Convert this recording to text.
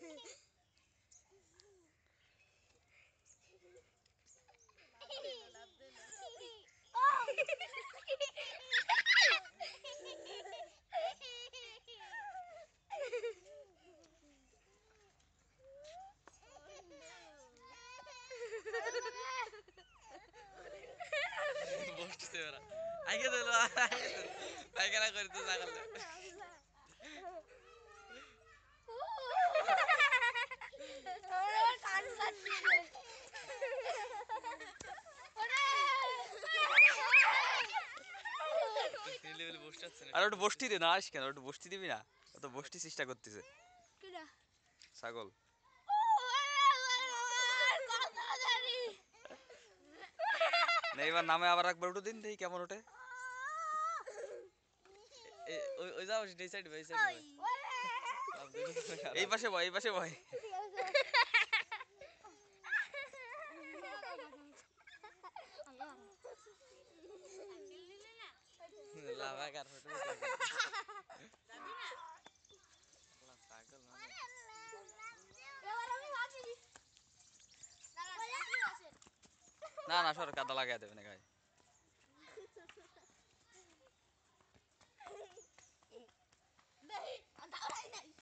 ಬೂಸ್ಟ್ ಸೇವರ ಹಾಗೆ ಭಯಂಕರ ಕೊರಿತು ಸಾಗಲ್ಲ আর একটু বষ্টি দে না আস কেন একটু বষ্টি দিবি না তো বষ্টি চেষ্টা করতেছে ছাগল না এবার নামে আবার একবার উঠে দিন দেখি কেমন ওঠে ওই যাও এই সাইড ওই সাইড এই পাশে বয় এই পাশে বয় না না এবার আমি ভাবছি না লাগাই দেবে না গায়ে